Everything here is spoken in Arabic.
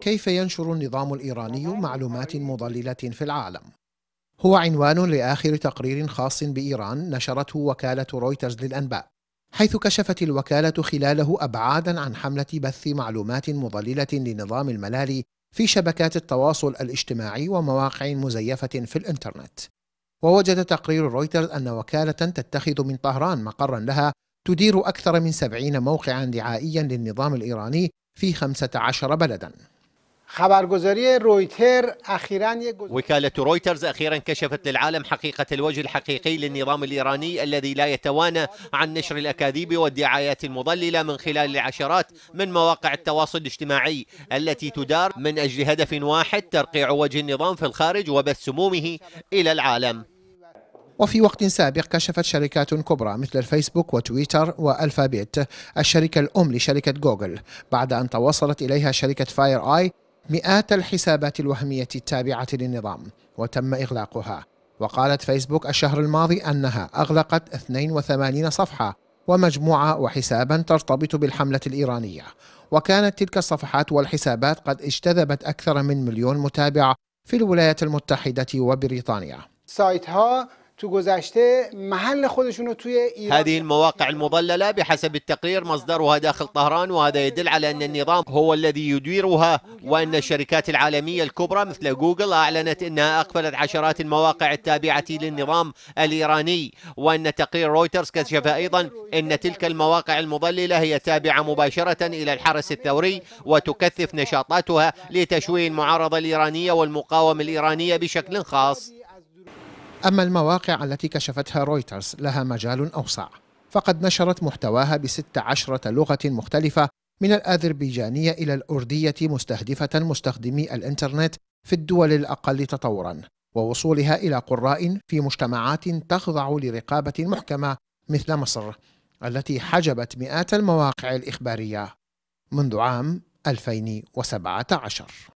كيف ينشر النظام الإيراني معلومات مضللة في العالم؟ هو عنوان لآخر تقرير خاص بإيران نشرته وكالة رويترز للأنباء حيث كشفت الوكالة خلاله أبعادا عن حملة بث معلومات مضللة لنظام الملالي في شبكات التواصل الاجتماعي ومواقع مزيفة في الإنترنت ووجد تقرير رويترز أن وكالة تتخذ من طهران مقرا لها تدير أكثر من سبعين موقعا دعائيا للنظام الإيراني في 15 بلداً وكالة رويترز أخيرا كشفت للعالم حقيقة الوجه الحقيقي للنظام الإيراني الذي لا يتوانى عن نشر الأكاذيب والدعايات المضللة من خلال العشرات من مواقع التواصل الاجتماعي التي تدار من أجل هدف واحد ترقيع وجه النظام في الخارج وبث سمومه إلى العالم وفي وقت سابق كشفت شركات كبرى مثل الفيسبوك وتويتر والفابيت الشركة الأم لشركة جوجل بعد أن توصلت إليها شركة فاير آي مئات الحسابات الوهمية التابعة للنظام وتم إغلاقها وقالت فيسبوك الشهر الماضي أنها أغلقت 82 صفحة ومجموعة وحسابا ترتبط بالحملة الإيرانية وكانت تلك الصفحات والحسابات قد اجتذبت أكثر من مليون متابع في الولايات المتحدة وبريطانيا سايتها تو گذشته محل توی ایران هذه المواقع المضللة بحسب التقرير مصدرها داخل طهران وهذا يدل على أن النظام هو الذي يديرها وأن الشركات العالمية الكبرى مثل جوجل أعلنت أنها أقفلت عشرات المواقع التابعة للنظام الإيراني وأن تقرير رويترز كشف أيضا أن تلك المواقع المضللة هي تابعة مباشرة إلى الحرس الثوري وتكثف نشاطاتها لتشويه المعارضة الإيرانية والمقاومة الإيرانية بشكل خاص أما المواقع التي كشفتها رويترز لها مجال أوسع فقد نشرت محتواها بست عشرة لغة مختلفة من الأذربيجانية إلى الأردية مستهدفة مستخدمي الإنترنت في الدول الأقل تطورا ووصولها إلى قراء في مجتمعات تخضع لرقابة محكمة مثل مصر التي حجبت مئات المواقع الإخبارية منذ عام 2017